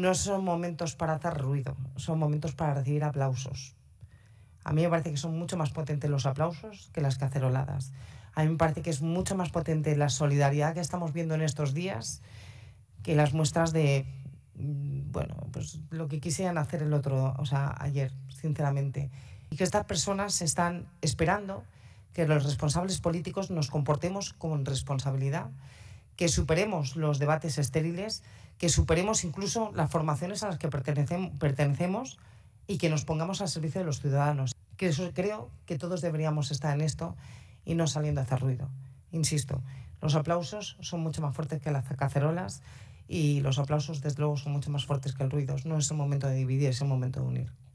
no son momentos para hacer ruido, son momentos para recibir aplausos. A mí me parece que son mucho más potentes los aplausos que las caceroladas. A mí me parece que es mucho más potente la solidaridad que estamos viendo en estos días que las muestras de, mm, bueno, pues lo que quisieran hacer el otro, o sea, ayer, sinceramente. Y que estas personas están esperando que los responsables políticos nos comportemos con responsabilidad que superemos los debates estériles, que superemos incluso las formaciones a las que pertenecemos y que nos pongamos al servicio de los ciudadanos. Que eso, creo que todos deberíamos estar en esto y no saliendo a hacer ruido. Insisto, los aplausos son mucho más fuertes que las cacerolas y los aplausos, desde luego, son mucho más fuertes que el ruido. No es el momento de dividir, es el momento de unir.